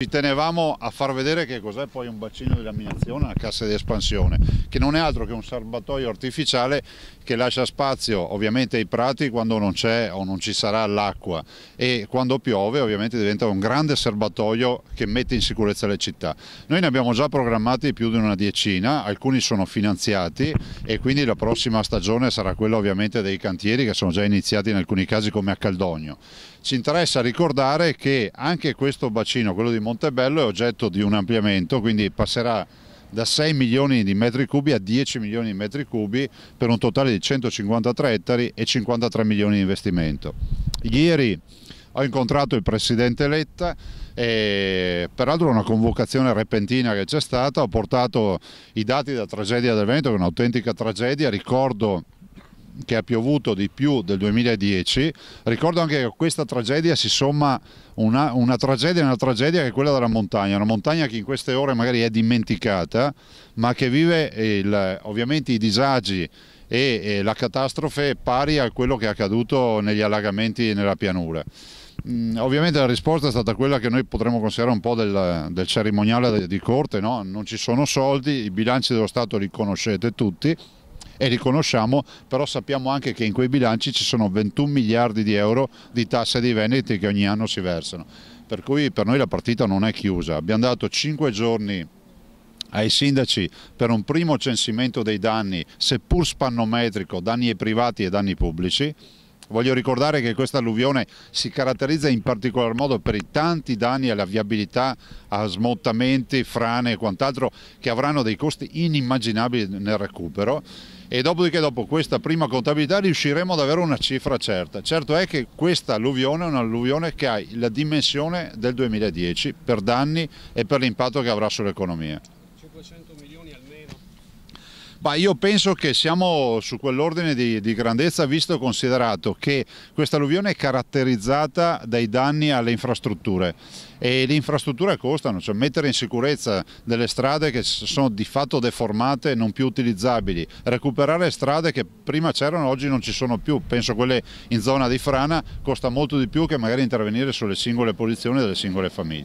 Ci tenevamo a far vedere che cos'è poi un bacino di laminazione una cassa di espansione, che non è altro che un serbatoio artificiale che lascia spazio ovviamente ai prati quando non c'è o non ci sarà l'acqua e quando piove ovviamente diventa un grande serbatoio che mette in sicurezza le città. Noi ne abbiamo già programmati più di una diecina, alcuni sono finanziati e quindi la prossima stagione sarà quella ovviamente dei cantieri che sono già iniziati in alcuni casi come a Caldogno ci interessa ricordare che anche questo bacino, quello di Montebello, è oggetto di un ampliamento, quindi passerà da 6 milioni di metri cubi a 10 milioni di metri cubi per un totale di 153 ettari e 53 milioni di investimento. Ieri ho incontrato il presidente Letta e peraltro una convocazione repentina che c'è stata, ho portato i dati della tragedia del Veneto, che è un'autentica tragedia, ricordo che ha piovuto di più del 2010, ricordo anche che a questa tragedia si somma una, una tragedia, una tragedia che è quella della montagna, una montagna che in queste ore magari è dimenticata, ma che vive il, ovviamente i disagi e, e la catastrofe pari a quello che è accaduto negli allagamenti nella pianura mm, ovviamente la risposta è stata quella che noi potremmo considerare un po' del, del cerimoniale di corte, no? non ci sono soldi, i bilanci dello Stato li conoscete tutti, e riconosciamo, però sappiamo anche che in quei bilanci ci sono 21 miliardi di euro di tasse di vendite che ogni anno si versano. Per cui per noi la partita non è chiusa, abbiamo dato 5 giorni ai sindaci per un primo censimento dei danni, seppur spannometrico, danni privati e danni pubblici, Voglio ricordare che questa alluvione si caratterizza in particolar modo per i tanti danni alla viabilità, a smottamenti, frane e quant'altro che avranno dei costi inimmaginabili nel recupero e dopodiché dopo questa prima contabilità riusciremo ad avere una cifra certa. Certo è che questa alluvione è un'alluvione che ha la dimensione del 2010 per danni e per l'impatto che avrà sull'economia. 500 milioni Bah, io penso che siamo su quell'ordine di, di grandezza visto e considerato che questa alluvione è caratterizzata dai danni alle infrastrutture e le infrastrutture costano, cioè mettere in sicurezza delle strade che sono di fatto deformate e non più utilizzabili, recuperare strade che prima c'erano e oggi non ci sono più, penso quelle in zona di frana costa molto di più che magari intervenire sulle singole posizioni delle singole famiglie.